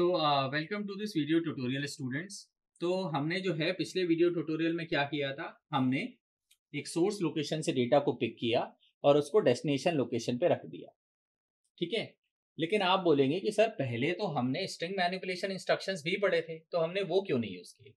तो welcome to this video tutorial students तो हमने जो है पिछले वीडियो ट्यूटोरियल में क्या किया था हमने एक सोर्स लोकेशन से डेटा को पिक किया और उसको डेस्टिनेशन लोकेशन पे रख दिया ठीक है लेकिन आप बोलेंगे कि सर पहले तो हमने स्ट्रिंग मैनिपुलेशन इंस्ट्रक्शंस भी पढ़े थे तो हमने वो क्यों नहीं यूज़ किए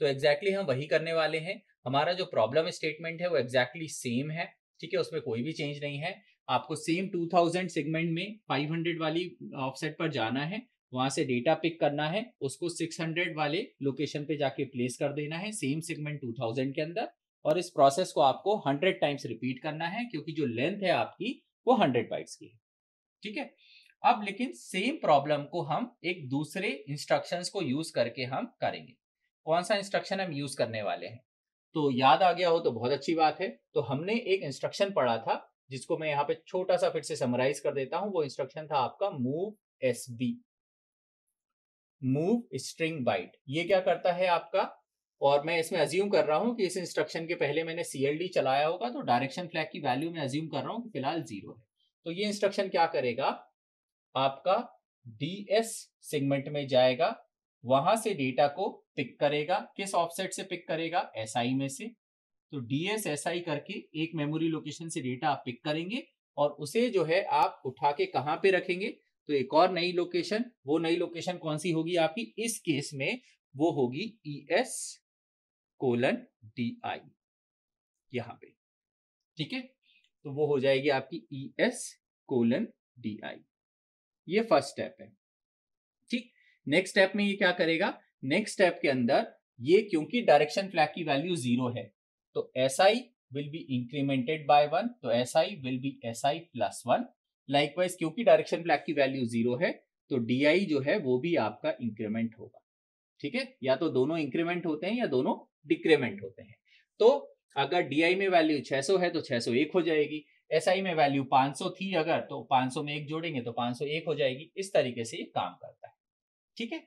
तो एग्जैक्टली exactly हम वही करने वाले हैं हमारा जो प्रॉब्लम स्टेटमेंट है वो एग्जैक्टली exactly सेम है ठीक है उसमें कोई भी चेंज नहीं है आपको सेम 2000 सेगमेंट में 500 वाली ऑफसेट पर जाना है वहां से डेटा पिक करना है उसको 600 वाले लोकेशन पे जाके प्लेस कर देना है सेम सेगमेंट 2000 के अंदर और इस प्रोसेस को आपको 100 टाइम्स रिपीट करना है क्योंकि जो लेंथ है आपकी वो 100 बाइट्स की है ठीक है अब लेकिन सेम प्रॉब्लम को हम एक दूसरे इंस्ट्रक्शन को यूज करके हम करेंगे कौन सा इंस्ट्रक्शन हम यूज करने वाले हैं तो याद आ गया हो तो बहुत अच्छी बात है तो हमने एक इंस्ट्रक्शन पढ़ा था जिसको मैं यहाँ पे छोटा सा फिर से समराइज कर देता हूँ वो इंस्ट्रक्शन था आपका move S B move string byte ये क्या करता है आपका और मैं इसमें अज्यूम कर रहा हूँ कि इस इंस्ट्रक्शन के पहले मैंने सीएलडी चलाया होगा तो डायरेक्शन फ्लैग की वैल्यू मैं अज्यूम कर रहा हूँ कि फिलहाल जीरो है तो ये इंस्ट्रक्शन क्या करेगा आपका डी एस सेगमेंट में जाएगा वहां से डेटा को पिक करेगा किस ऑफसेट से पिक करेगा एस SI में से तो एस एस आई करके एक मेमोरी लोकेशन से डेटा आप पिक करेंगे और उसे जो है आप उठा के कहाँ पे रखेंगे तो एक और नई लोकेशन वो नई लोकेशन कौन सी होगी आपकी इस केस में वो होगी E S colon D I यहां पे ठीक है तो वो हो जाएगी आपकी E S colon D I ये फर्स्ट स्टेप है ठीक नेक्स्ट स्टेप में ये क्या करेगा नेक्स्ट स्टेप के अंदर ये क्योंकि डायरेक्शन फ्लैग की वैल्यू जीरो है तो S I will be incremented by one तो S I will be S I plus one likewise क्योंकि डायरेक्शन फ्लैग की वैल्यू जीरो है तो डी जो है वो भी आपका इंक्रीमेंट होगा ठीक है या तो दोनों इंक्रीमेंट होते हैं या दोनों डिक्रीमेंट होते हैं तो अगर डी आई में वैल्यू 600 है तो 601 हो जाएगी एस आई में वैल्यू 500 थी अगर तो 500 में एक जोड़ेंगे तो 501 हो जाएगी इस तरीके से ये काम करता है ठीक है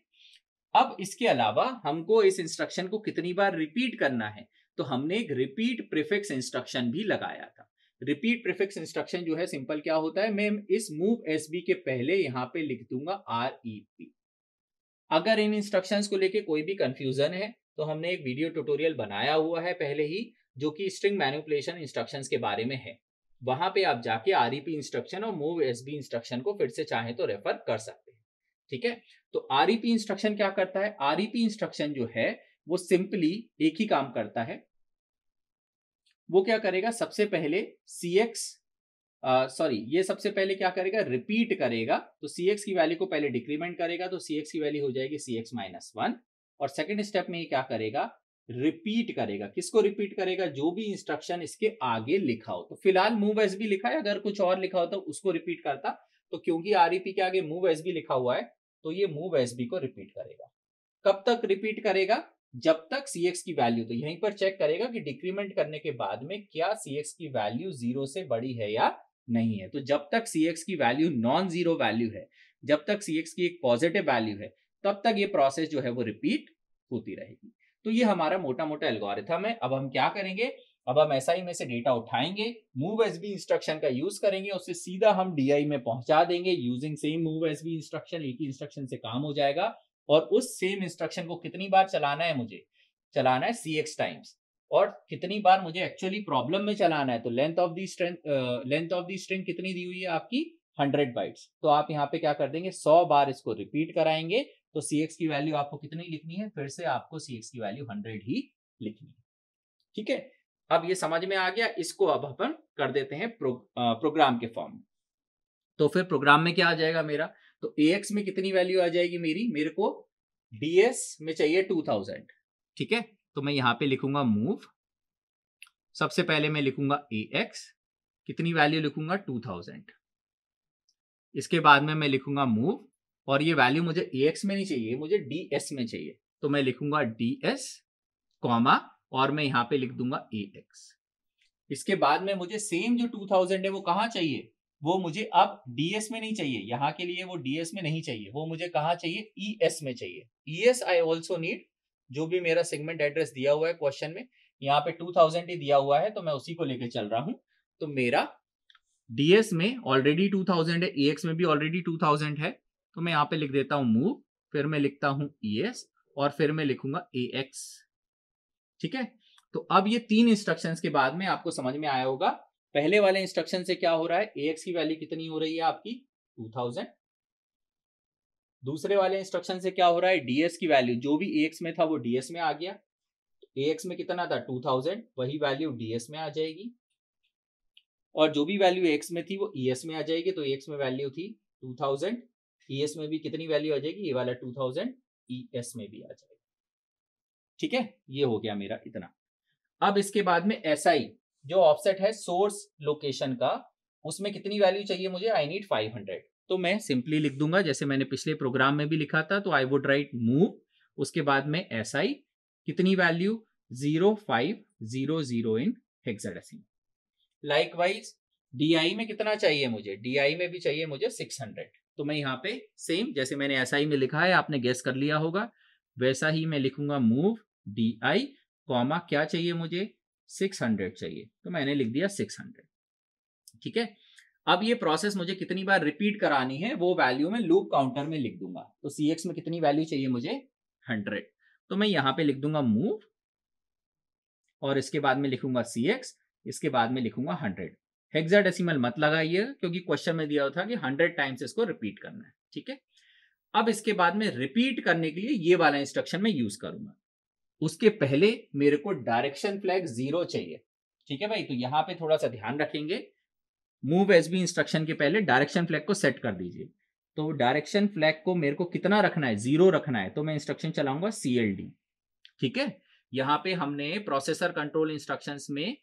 अब इसके अलावा हमको इस इंस्ट्रक्शन को कितनी बार रिपीट करना है तो हमने एक रिपीट प्रिफिक्स इंस्ट्रक्शन भी लगाया था रिपीट प्रिफिक्स इंस्ट्रक्शन जो है सिंपल क्या होता है मैं इस मूव एस के पहले यहाँ पे लिख दूंगा आर ई पी अगर इन इंस्ट्रक्शंस को लेके कोई भी कंफ्यूजन है तो हमने एक वीडियो ट्यूटोरियल बनाया हुआ है पहले ही जो कि स्ट्रिंग मैनिपुलेशन इंस्ट्रक्शंस के बारे में है वहां पे आप जाके आर ई पी इंस्ट्रक्शन और मूव एस बी इंस्ट्रक्शन को फिर से चाहे तो रेफर कर सकते हैं ठीक है तो आर ई पी इंस्ट्रक्शन क्या करता है आर ई पी इंस्ट्रक्शन जो है वो सिंपली एक ही काम करता है वो क्या करेगा सबसे पहले सी एक्स सॉरी ये सबसे पहले क्या करेगा रिपीट करेगा तो सी एक्स की वैल्यू को पहले डिक्रीमेंट करेगा तो सी एक्स की वैल्यू हो जाएगी सी एक्स माइनस वन और सेकेंड स्टेप में ये क्या करेगा रिपीट करेगा किसको रिपीट करेगा जो भी इंस्ट्रक्शन इसके आगे लिखा हो तो फिलहाल मूव एस बी लिखा है अगर कुछ और लिखा होता तो उसको रिपीट करता तो क्योंकि आरईपी e के आगे मूव एस बी लिखा हुआ है तो ये मूव एस बी को रिपीट करेगा कब तक रिपीट करेगा जब तक सी एक्स की वैल्यू तो यहीं पर चेक करेगा कि डिक्रीमेंट करने के बाद में क्या सी एक्स की वैल्यू जीरो से बड़ी है या नहीं है तो जब तक सी एक्स की वैल्यू नॉन जीरो वैल्यू है जब तक सी एक्स की एक पॉजिटिव वैल्यू है तब तक ये प्रोसेस जो है वो रिपीट होती रहेगी तो ये हमारा मोटा मोटा एल्गोरिथम है अब हम क्या करेंगे अब हम ऐसा ही में से डेटा उठाएंगे मूव एस बी इंस्ट्रक्शन का यूज करेंगे उससे सीधा हम डी में पहुंचा देंगे using same move S B instruction एक ही इंस्ट्रक्शन से काम हो जाएगा और उस सेम इंस्ट्रक्शन को कितनी बार चलाना है मुझे चलाना है सी एक्स टाइम्स और कितनी बार मुझे एक्चुअली प्रॉब्लम में चलाना है तो length of the strength length of the string कितनी दी हुई है आपकी हंड्रेड बाइट्स तो आप यहाँ पे क्या कर देंगे सौ बार इसको रिपीट कराएंगे तो सी एक्स की वैल्यू आपको कितनी लिखनी है फिर से आपको सी एक्स की वैल्यू हंड्रेड ही लिखनी है ठीक है अब ये समझ में आ गया इसको अब अपन कर देते हैं प्रो, आ, प्रोग्राम के फॉर्म में तो फिर प्रोग्राम में क्या आ जाएगा मेरा तो ए एक्स में कितनी वैल्यू आ जाएगी मेरी मेरे को डी एस में चाहिए टू थाउजेंड ठीक है तो मैं यहाँ पे लिखूंगा मूव सबसे पहले मैं लिखूंगा ए एक्स कितनी वैल्यू लिखूंगा टू थाउजेंड इसके बाद में मैं लिखूंगा मूव और ये वैल्यू मुझे ए एक्स में नहीं चाहिए मुझे डी एस में चाहिए तो मैं लिखूंगा डी एस कॉमा और मैं यहाँ पे लिख दूंगा ए एक्स इसके बाद में मुझे सेम जो टू थाउजेंड है वो कहाँ चाहिए वो मुझे अब डीएस में नहीं चाहिए यहाँ के लिए वो डीएस में नहीं चाहिए वो मुझे कहा चाहिए ई e एस में चाहिए E S I also need जो भी मेरा सेगमेंट एड्रेस दिया हुआ है क्वेश्चन में यहाँ पे टू थाउजेंड ही दिया हुआ है तो मैं उसी को लेकर चल रहा हूँ तो मेरा डीएस में ऑलरेडी टू थाउजेंड है ई एक्स में भी ऑलरेडी टू थाउजेंड है तो मैं यहाँ पे लिख देता हूँ मूव फिर मैं लिखता हूँ ई e एस और फिर मैं लिखूंगा ए एक्स ठीक है तो अब ये तीन इंस्ट्रक्शंस के बाद में आपको समझ में आया होगा पहले वाले इंस्ट्रक्शन से क्या हो रहा है ए एक्स की वैल्यू कितनी हो रही है आपकी टू थाउजेंड दूसरे वाले इंस्ट्रक्शन से क्या हो रहा है डीएस की वैल्यू जो भी ए एक्स में था वो डीएस में आ गया ए एक्स में कितना था टू थाउजेंड वही वैल्यू डीएस में आ जाएगी और जो भी वैल्यू एक्स में थी वो ई e एस में आ जाएगी तो एक्स में वैल्यू थी टू थाउजेंड ई एस में भी कितनी वैल्यू आ जाएगी ये वाला टू थाउजेंड ई एस में भी आ जाएगा ठीक है ये हो गया मेरा इतना अब इसके बाद में एस आई जो ऑफसेट है सोर्स लोकेशन का उसमें कितनी वैल्यू चाहिए मुझे आई नीड फाइव हंड्रेड तो मैं सिंपली लिख दूंगा जैसे मैंने पिछले प्रोग्राम में भी लिखा था तो आई वुड राइट मूव उसके बाद में एस आई कितनी value zero five zero zero in hexadecimal likewise DI में कितना चाहिए मुझे डीआई में भी चाहिए मुझे सिक्स हंड्रेड तो मैं यहाँ पे सेम जैसे मैंने एस आई में लिखा है आपने गेस कर लिया होगा वैसा ही मैं लिखूंगा मूव डी आई कॉमा क्या चाहिए मुझे सिक्स हंड्रेड चाहिए तो मैंने लिख दिया सिक्स हंड्रेड ठीक है अब ये प्रोसेस मुझे कितनी बार रिपीट करानी है वो वैल्यू में लूप काउंटर में लिख दूंगा तो सी एक्स में कितनी वैल्यू चाहिए मुझे हंड्रेड तो मैं यहाँ पे लिख दूंगा मूव और इसके बाद में लिखूंगा सी एक्स इसके बाद में लिखूंगा हंड्रेड हेक्साडेसिमल मत लगाइए क्योंकि क्वेश्चन में दिया था कि हंड्रेड टाइम्स इसको रिपीट करना है ठीक है अब इसके बाद में रिपीट करने के लिए ये वाला इंस्ट्रक्शन मैं यूज करूंगा उसके पहले मेरे को डायरेक्शन फ्लैग जीरो चाहिए ठीक है भाई तो यहाँ पे थोड़ा सा ध्यान रखेंगे मूव एस बी इंस्ट्रक्शन के पहले डायरेक्शन फ्लैग को सेट कर दीजिए तो डायरेक्शन फ्लैग को मेरे को कितना रखना है जीरो रखना है तो मैं इंस्ट्रक्शन चलाऊंगा सी एल डी ठीक है यहाँ पे हमने प्रोसेसर कंट्रोल इंस्ट्रक्शंस में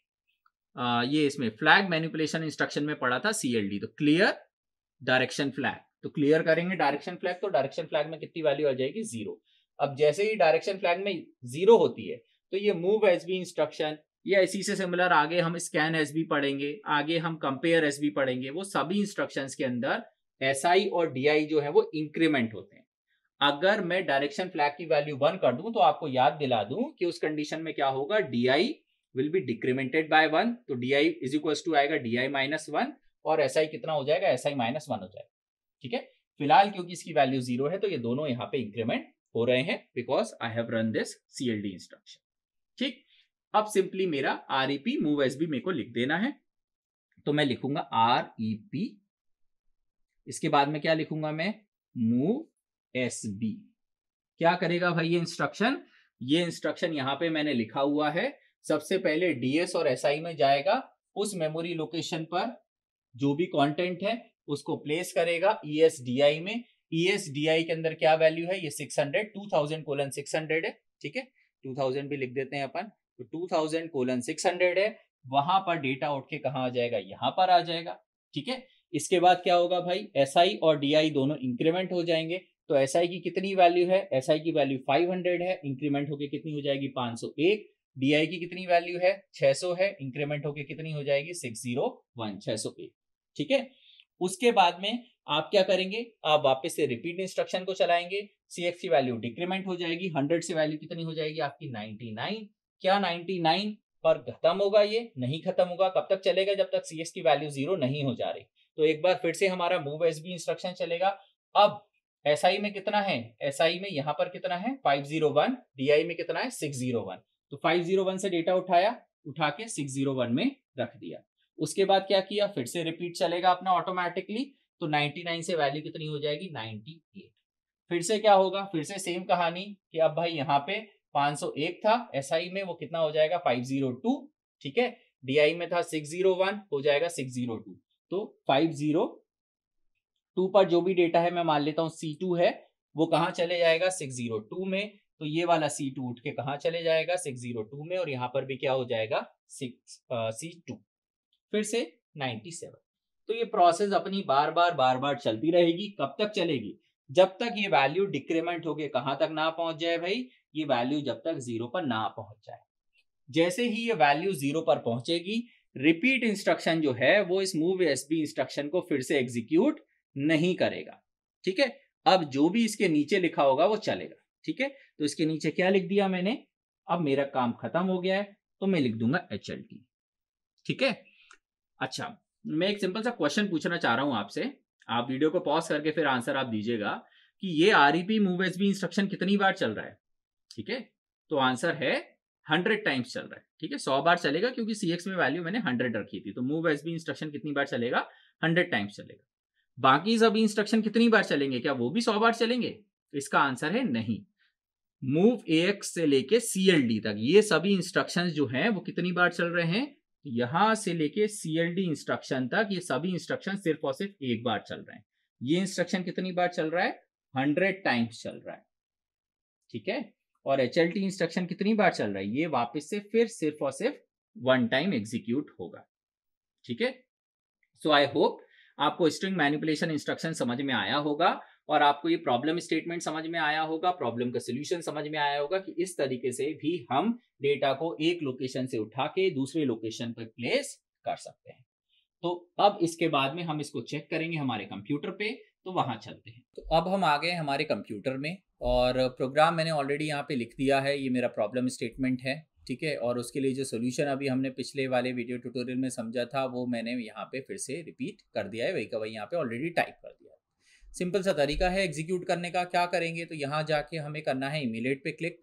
आ, ये इसमें फ्लैग मैनिपुलेशन इंस्ट्रक्शन में पढ़ा था सीएलडी तो क्लियर डायरेक्शन फ्लैग तो क्लियर करेंगे डायरेक्शन फ्लैग तो डायरेक्शन फ्लैग में कितनी वैल्यू आ जाएगी जीरो अब जैसे ही डायरेक्शन फ्लैग में जीरो होती है तो ये मूव एस बी इंस्ट्रक्शन या इसी से सिमिलर आगे हम स्कैन एस बी पढ़ेंगे आगे हम कंपेयर एस बी पढ़ेंगे वो सभी इंस्ट्रक्शन के अंदर एस SI और डी जो है वो इंक्रीमेंट होते हैं अगर मैं डायरेक्शन फ्लैग की वैल्यू वन कर दूं तो आपको याद दिला दूं कि उस कंडीशन में क्या होगा D I will be decremented by one तो D I is equal to आएगा डी आई माइनस वन और एस SI आई कितना हो जाएगा एस आई माइनस वन हो जाएगा ठीक है फिलहाल क्योंकि इसकी वैल्यू जीरो है तो ये दोनों यहाँ पे इंक्रीमेंट हो रहे हैं because I have run this C L D instruction ठीक अब सिंपली मेरा R E P move S B मेरे को लिख देना है तो मैं लिखूंगा आर ई पी इसके बाद में क्या लिखूंगा मैं मूव एस बी क्या करेगा भाई ये इंस्ट्रक्शन ये इंस्ट्रक्शन यहां पे मैंने लिखा हुआ है सबसे पहले डीएस और एस SI में जाएगा उस मेमोरी लोकेशन पर जो भी कंटेंट है उसको प्लेस करेगा ई एस डी आई में ESDI के अंदर क्या वैल्यू है ये 600 2000 कोलन 600 है ठीक है 2000 भी लिख देते हैं अपन तो 2000 कोलन 600 है वहां पर डेटा उठ के कहा आ जाएगा यहां पर आ जाएगा ठीक है इसके बाद क्या होगा भाई एस SI और DI दोनों इंक्रीमेंट हो जाएंगे तो एस SI की कितनी वैल्यू है एस SI की वैल्यू 500 है इंक्रीमेंट होके कितनी हो जाएगी 501 DI की कितनी वैल्यू है 600 है इंक्रीमेंट होके कितनी हो जाएगी 601 601 ठीक है उसके बाद में आप क्या करेंगे आप वापस से रिपीट इंस्ट्रक्शन को चलाएंगे सी एक्स की वैल्यू डिक्रीमेंट हो जाएगी हंड्रेड से वैल्यू कितनी हो जाएगी आपकी नाइनटी नाइन क्या नाइनटी नाइन पर खत्म होगा ये नहीं खत्म होगा कब तक चलेगा जब तक सी की वैल्यू जीरो नहीं हो जा रही तो एक बार फिर से हमारा मूव एस बी इंस्ट्रक्शन चलेगा अब एस SI में कितना है एस SI में यहाँ पर कितना है फाइव जीरो डी आई में कितना है सिक्स जीरो वन तो वन से डेटा उठाया उठा के सिक्स जीरो वन में रख दिया उसके बाद क्या किया फिर से रिपीट चलेगा अपना ऑटोमेटिकली तो 99 से वैल्यू कितनी हो जाएगी 98 फिर से क्या होगा फिर से सेम कहानी कि अब भाई यहाँ पे 501 था एस आई में वो कितना हो जाएगा 502 ठीक है डीआई में था 601 हो जाएगा 602 तो 502 पर जो भी डेटा है मैं मान लेता हूँ टू है वो कहाँ चले जाएगा टू में तो ये वाला टू उठ के कहाँ चले जाएगा टू में और यहाँ पर भी क्या हो जाएगा सिक्स सी टू फिर से सेवन तो ये प्रोसेस अपनी बार बार बार बार चलती रहेगी कब तक चलेगी जब तक ये वैल्यू डिक्रीमेंट होके कहाँ तक ना पहुंच जाए भाई ये वैल्यू जब तक जीरो पर ना पहुंच जाए जैसे ही ये वैल्यू जीरो पर पहुंचेगी रिपीट इंस्ट्रक्शन जो है वो इस मूव एस बी इंस्ट्रक्शन को फिर से एग्जीक्यूट नहीं करेगा ठीक है अब जो भी इसके नीचे लिखा होगा वो चलेगा ठीक है तो इसके नीचे क्या लिख दिया मैंने अब मेरा काम खत्म हो गया है तो मैं लिख दूंगा एच ठीक है अच्छा मैं एक सिंपल सा क्वेश्चन पूछना चाह रहा हूँ आपसे आप वीडियो को पॉज करके फिर आंसर आप दीजिएगा कि ये R move S B instruction कितनी बार चल रहा है ठीक है तो आंसर है हंड्रेड टाइम्स चल रहा है ठीक है सौ बार चलेगा क्योंकि सी एक्स में वैल्यू मैंने हंड्रेड रखी थी तो मूव एस बी इंस्ट्रक्शन कितनी बार चलेगा हंड्रेड टाइम्स चलेगा बाकी सब इंस्ट्रक्शन कितनी बार चलेंगे क्या वो भी सौ बार चलेंगे इसका आंसर है नहीं मूव ए एक्स से लेके सी एल डी तक ये सभी इंस्ट्रक्शन जो है वो कितनी बार चल रहे हैं यहां से लेके सीएलडी इंस्ट्रक्शन तक ये सभी इंस्ट्रक्शन सिर्फ और सिर्फ एक बार चल रहे हैं ये इंस्ट्रक्शन कितनी बार चल रहा है हंड्रेड टाइम्स चल रहा है ठीक है और एच इंस्ट्रक्शन कितनी बार चल रहा है ये वापस से फिर सिर्फ और सिर्फ वन टाइम एग्जीक्यूट होगा ठीक है सो आई होप आपको स्ट्रिंग मैनिपुलेशन इंस्ट्रक्शन समझ में आया होगा और आपको ये प्रॉब्लम स्टेटमेंट समझ में आया होगा प्रॉब्लम का सोल्यूशन समझ में आया होगा कि इस तरीके से भी हम डेटा को एक लोकेशन से उठा के दूसरे लोकेशन पर प्लेस कर सकते हैं तो अब इसके बाद में हम इसको चेक करेंगे हमारे कंप्यूटर पे तो वहां चलते हैं तो अब हम आ गए हमारे कंप्यूटर में और प्रोग्राम मैंने ऑलरेडी यहाँ पे लिख दिया है ये मेरा प्रॉब्लम स्टेटमेंट है ठीक है और उसके लिए जो सोल्यूशन अभी हमने पिछले वाले वीडियो ट्यूटोरियल में समझा था वो मैंने यहाँ पे फिर से रिपीट कर दिया है वही का वही यहाँ पे ऑलरेडी टाइप कर दिया सिंपल सा तरीका है एग्जीक्यूट करने का क्या करेंगे तो यहाँ जाके हमें करना है इमिलेट पे क्लिक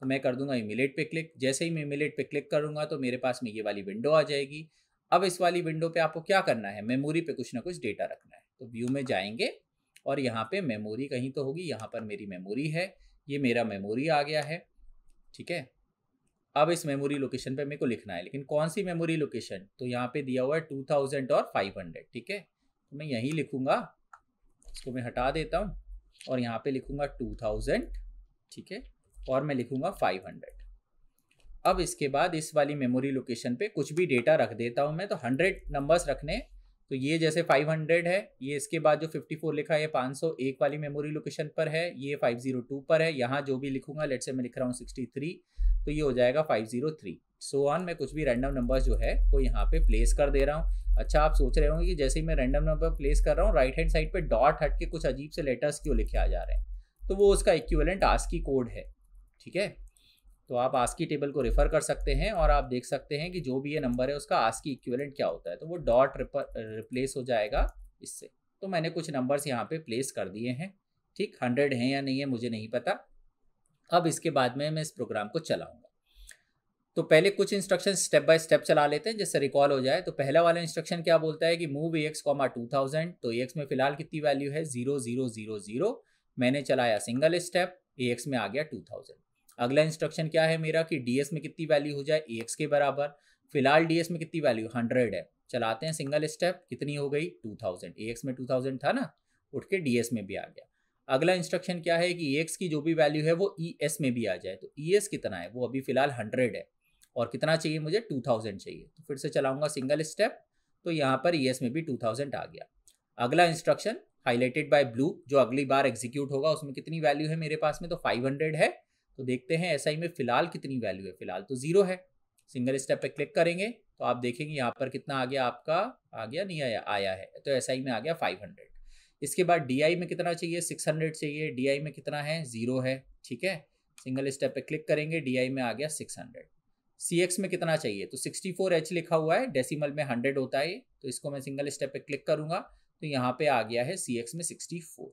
तो मैं कर दूंगा इमिलेट पे क्लिक जैसे ही मैं इमिलेट पे क्लिक करूँगा तो मेरे पास में ये वाली विंडो आ जाएगी अब इस वाली विंडो पे आपको क्या करना है मेमोरी पे कुछ ना कुछ डेटा रखना है तो व्यू में जाएंगे और यहाँ पे मेमोरी कहीं तो होगी यहाँ पर मेरी मेमोरी है ये मेरा मेमोरी आ गया है ठीक है अब इस मेमोरी लोकेशन पे मेरे को लिखना है लेकिन कौन सी मेमोरी लोकेशन तो यहाँ पे दिया हुआ है टू थाउजेंड और फाइव हंड्रेड ठीक है तो मैं यहीं लिखूंगा इसको मैं हटा देता हूँ और यहाँ पे लिखूंगा टू थाउजेंड ठीक है और मैं लिखूंगा फाइव हंड्रेड अब इसके बाद इस वाली मेमोरी लोकेशन पे कुछ भी डेटा रख देता हूँ मैं तो हंड्रेड नंबर्स रखने तो ये जैसे 500 है ये इसके बाद जो 54 लिखा है ये 501 वाली मेमोरी लोकेशन पर है ये 502 पर है यहाँ जो भी लिखूंगा लेट से मैं लिख रहा हूँ 63 तो ये हो जाएगा 503 सो ऑन मैं कुछ भी रैंडम नंबर जो है वो यहाँ पे प्लेस कर दे रहा हूँ अच्छा आप सोच रहे होंगे कि जैसे ही मैं रैंडम नंबर प्लेस कर रहा हूँ राइट हैंड साइड पे डॉट हट के कुछ अजीब से लेटर्स क्यों लिखे आ जा रहे हैं तो वो उसका इक्वलेंट आस्की कोड है ठीक है तो आप आस्की टेबल को रेफर कर सकते हैं और आप देख सकते हैं कि जो भी ये नंबर है उसका आस्की इक्वलेंट क्या होता है तो वो डॉट रिप्लेस हो जाएगा इससे तो मैंने कुछ नंबर्स यहाँ पे प्लेस कर दिए हैं ठीक हंड्रेड हैं या नहीं है मुझे नहीं पता अब इसके बाद में मैं इस प्रोग्राम को चलाऊँ तो पहले कुछ इंस्ट्रक्शन स्टेप बाय स्टेप चला लेते हैं जिससे रिकॉल हो जाए तो पहला वाला इंस्ट्रक्शन क्या बोलता है कि move E X comma two thousand तो ई एक्स में फिलहाल कितनी वैल्यू है जीरो जीरो जीरो जीरो मैंने चलाया सिंगल स्टेप ए एक्स में आ गया टू थाउजेंड अगला इंस्ट्रक्शन क्या है मेरा कि डी एस में कितनी वैल्यू हो जाए ए एक्स के बराबर फिलहाल डी एस में कितनी वैल्यू हंड्रेड है चलाते हैं सिंगल स्टेप कितनी हो गई टू थाउजेंड ए एक्स में टू थाउजेंड था ना उठ के डी एस में भी आ गया अगला इंस्ट्रक्शन क्या है कि एक्स की जो भी वैल्यू है वो ई एस में भी आ जाए तो ई एस कितना है वो अभी फिलहाल हंड्रेड है और कितना चाहिए मुझे टू थाउजेंड चाहिए तो फिर से चलाऊंगा सिंगल स्टेप तो यहाँ पर ई में भी टू थाउजेंड आ गया अगला इंस्ट्रक्शन हाईलाइटेड बाय ब्लू जो अगली बार एग्जीक्यूट होगा उसमें कितनी वैल्यू है मेरे पास में तो 500 है तो देखते हैं एस में फिलहाल कितनी वैल्यू है फिलहाल तो जीरो है सिंगल स्टेप पर क्लिक करेंगे तो आप देखेंगे यहाँ पर कितना आ गया आपका आ गया नहीं आया आया है तो एस में आ गया फाइव इसके बाद डी में कितना चाहिए सिक्स चाहिए डी में कितना है जीरो है ठीक है सिंगल स्टेप पर क्लिक करेंगे डी में आ गया सिक्स सी एक्स में कितना चाहिए तो सिक्सटी फोर एच लिखा हुआ है डेसिमल में हंड्रेड होता है तो इसको मैं सिंगल स्टेप पे क्लिक करूंगा तो यहाँ पे आ गया है सी एक्स में सिक्सटी फोर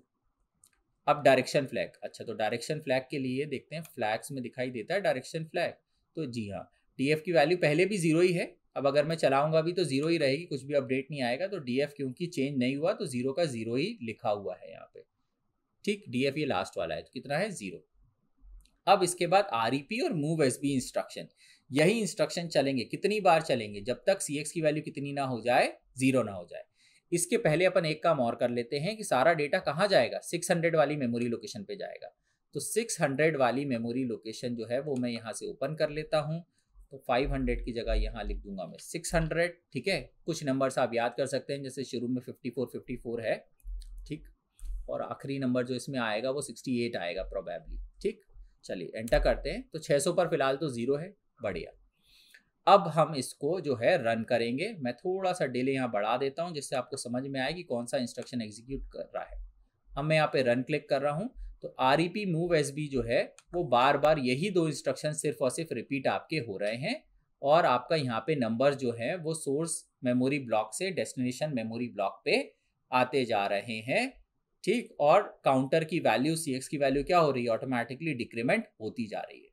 अब डायरेक्शन फ्लैग अच्छा तो डायरेक्शन फ्लैग के लिए देखते हैं फ्लैग्स में दिखाई देता है डायरेक्शन फ्लैग तो जी हाँ डी की वैल्यू पहले भी जीरो ही है अब अगर मैं चलाऊंगा भी तो जीरो ही रहेगी कुछ भी अपडेट नहीं आएगा तो डी क्योंकि चेंज नहीं हुआ तो जीरो का जीरो ही लिखा हुआ है यहाँ पे ठीक डी ये लास्ट वाला है तो कितना है जीरो अब इसके बाद आर e और मूव एस इंस्ट्रक्शन यही इंस्ट्रक्शन चलेंगे कितनी बार चलेंगे जब तक सी की वैल्यू कितनी ना हो जाए जीरो ना हो जाए इसके पहले अपन एक काम और कर लेते हैं कि सारा डेटा कहाँ जाएगा 600 वाली मेमोरी लोकेशन पे जाएगा तो 600 वाली मेमोरी लोकेशन जो है वो मैं यहाँ से ओपन कर लेता हूँ तो 500 की जगह यहाँ लिख दूंगा मैं 600 ठीक है कुछ नंबर्स आप याद कर सकते हैं जैसे शुरू में 54 54 है ठीक और आखिरी नंबर जो इसमें आएगा वो एट आएगा प्रोबेबली ठीक चलिए एंटर करते हैं तो सौ पर फिलहाल तो ज़ीरो है बढ़िया अब हम इसको जो है रन करेंगे मैं थोड़ा सा डिले यहाँ बढ़ा देता हूँ जिससे आपको समझ में आए कि कौन सा इंस्ट्रक्शन एग्जीक्यूट कर रहा है अब मैं यहाँ पे रन क्लिक कर रहा हूँ तो R E P move S B जो है वो बार बार यही दो इंस्ट्रक्शन सिर्फ और सिर्फ रिपीट आपके हो रहे हैं और आपका यहाँ पे नंबर जो है वो सोर्स मेमोरी ब्लॉक से डेस्टिनेशन मेमोरी ब्लॉक पे आते जा रहे हैं ठीक और काउंटर की वैल्यू सी एक्स की वैल्यू क्या हो रही है ऑटोमेटिकली डिक्रीमेंट होती जा रही है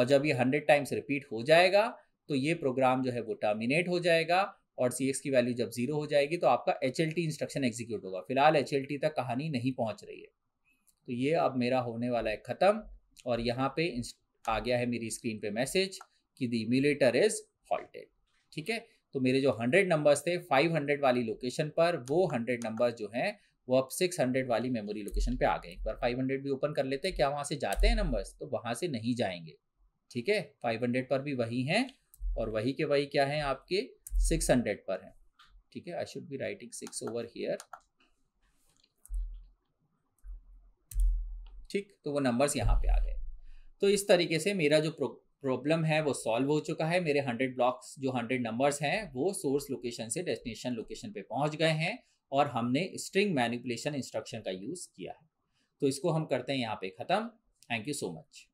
और जब ये हंड्रेड टाइम्स रिपीट हो जाएगा तो ये प्रोग्राम जो है वो टर्मिनेट हो जाएगा और सी की वैल्यू जब जीरो हो जाएगी तो आपका एच इंस्ट्रक्शन एग्जीक्यूट होगा फिलहाल एच तक कहानी नहीं पहुँच रही है तो ये अब मेरा होने वाला है ख़त्म और यहाँ पे आ गया है मेरी स्क्रीन पे मैसेज कि द इम्यूलेटर इज हॉल्टेड ठीक है तो मेरे जो हंड्रेड नंबर्स थे फाइव हंड्रेड वाली लोकेशन पर वो हंड्रेड नंबर्स जो हैं वो अब सिक्स हंड्रेड वाली मेमोरी लोकेशन पे आ गए एक बार फाइव हंड्रेड भी ओपन कर लेते हैं क्या वहाँ से जाते हैं नंबर्स तो वहाँ से नहीं जाएंगे ठीक है फाइव हंड्रेड पर भी वही हैं और वही के वही क्या है आपके सिक्स हंड्रेड पर है ठीक है I should be writing six over here ठीक तो वो नंबर्स यहाँ पे आ गए तो इस तरीके से मेरा जो प्रॉब्लम है वो सॉल्व हो चुका है मेरे हंड्रेड ब्लॉक्स जो हंड्रेड नंबर्स हैं वो सोर्स लोकेशन से डेस्टिनेशन लोकेशन पे पहुंच गए हैं और हमने स्ट्रिंग मैनिपुलेशन इंस्ट्रक्शन का यूज़ किया है तो इसको हम करते हैं यहाँ पे ख़त्म थैंक यू सो मच